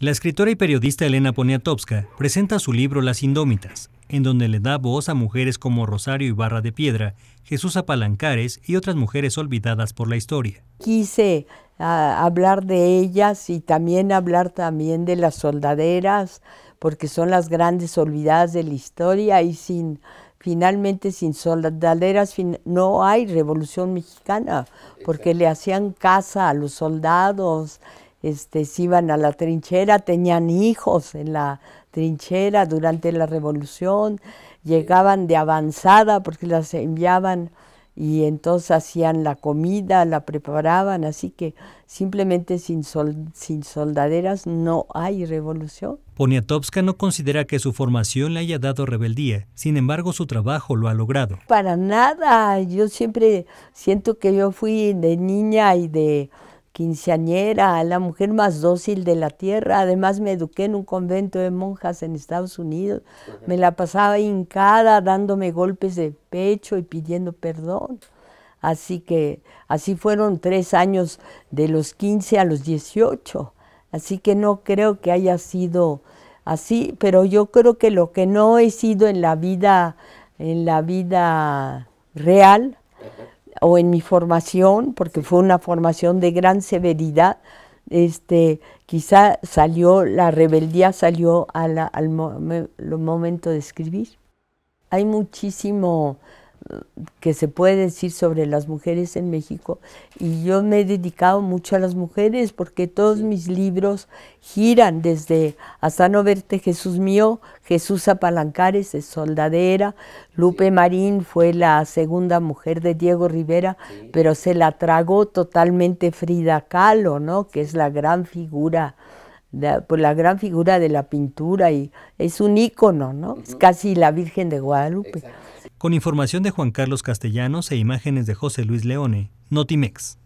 La escritora y periodista Elena Poniatowska presenta su libro Las Indómitas, en donde le da voz a mujeres como Rosario Ibarra de Piedra, Jesús Apalancares y otras mujeres olvidadas por la historia. Quise ah, hablar de ellas y también hablar también de las soldaderas, porque son las grandes olvidadas de la historia y sin finalmente sin soldaderas no hay revolución mexicana, porque le hacían casa a los soldados este, se iban a la trinchera, tenían hijos en la trinchera durante la revolución, llegaban de avanzada porque las enviaban y entonces hacían la comida, la preparaban, así que simplemente sin, sin soldaderas no hay revolución. Poniatowska no considera que su formación le haya dado rebeldía, sin embargo su trabajo lo ha logrado. Para nada, yo siempre siento que yo fui de niña y de quinceañera, la mujer más dócil de la tierra. Además me eduqué en un convento de monjas en Estados Unidos. Me la pasaba hincada, dándome golpes de pecho y pidiendo perdón. Así que así fueron tres años de los 15 a los 18. Así que no creo que haya sido así, pero yo creo que lo que no he sido en la vida, en la vida real, o en mi formación, porque fue una formación de gran severidad, este, quizá salió, la rebeldía salió al momento de escribir. Hay muchísimo que se puede decir sobre las mujeres en México y yo me he dedicado mucho a las mujeres porque todos mis libros giran desde Hasta no verte Jesús mío, Jesús Apalancares es soldadera, Lupe Marín fue la segunda mujer de Diego Rivera, pero se la tragó totalmente Frida Kahlo, ¿no? que es la gran figura pues, la gran figura de la pintura y es un ícono, ¿no? Es casi la Virgen de Guadalupe. Con información de Juan Carlos Castellanos e imágenes de José Luis Leone, Notimex.